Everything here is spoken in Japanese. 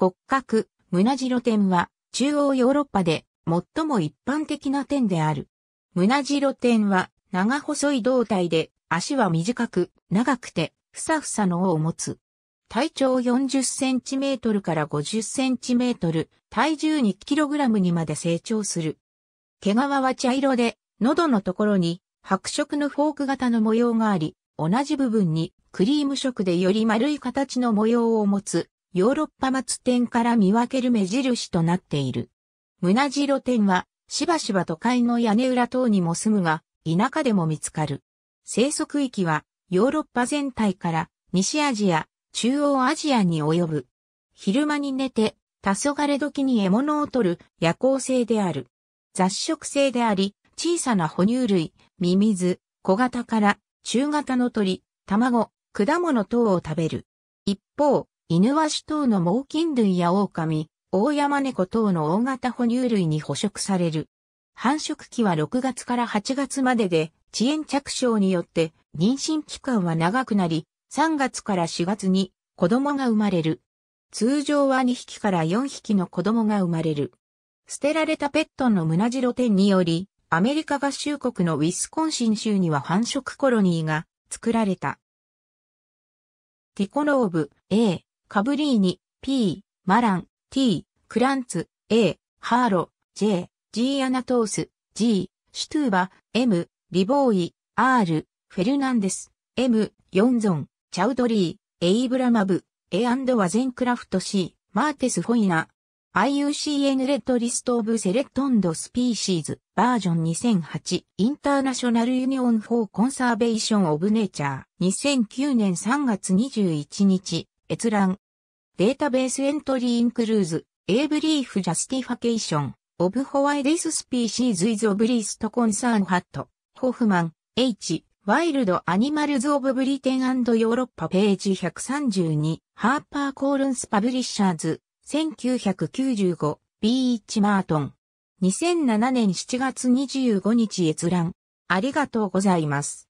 骨格、胸白点は、中央ヨーロッパで最も一般的な点である。胸白点は、長細い胴体で、足は短く、長くて、ふさふさの尾を持つ。体長40センチメートルから50センチメートル、体重2キログラムにまで成長する。毛皮は茶色で、喉のところに白色のフォーク型の模様があり、同じ部分にクリーム色でより丸い形の模様を持つヨーロッパ末点から見分ける目印となっている。胸白点は、しばしば都会の屋根裏等にも住むが、田舎でも見つかる。生息域は、ヨーロッパ全体から、西アジア、中央アジアに及ぶ。昼間に寝て、黄昏時に獲物を取る夜行性である。雑食性であり、小さな哺乳類、ミミズ、小型から中型の鳥、卵、果物等を食べる。一方、犬ワシ等の猛禽類や狼、大山猫等の大型哺乳類に捕食される。繁殖期は6月から8月までで、遅延着床によって妊娠期間は長くなり、3月から4月に子供が生まれる。通常は2匹から4匹の子供が生まれる。捨てられたペットの胸白店により、アメリカ合衆国のウィスコンシン州には繁殖コロニーが作られた。ティコローブ A カブリーニ、P、マラン、T、クランツ、A、ハーロ、J、G アナトース、G、シュトゥーバ、M、リボーイ、R、フェルナンデス、M、ヨンゾン、チャウドリー、エイブラマブ、A& ワゼンクラフト C、マーテス・フォイナ、IUCN レッドリストオブセレクトンドスピーシーズバージョン2008インターナショナルユニオンフォーコンサーベーションオブネーチャー2009年3月21日閲覧。データベースエントリーインクルーズ、エイブリーフジャスティファケーション、オブホワイディススピーシーズイズオブリーストコンサーンハット、ホフマン、H、ワイルドアニマルズオブブリテンヨーロッパページ132、ハーパーコールンスパブリッシャーズ、1995、B1 マートン。2007年7月25日閲覧。ありがとうございます。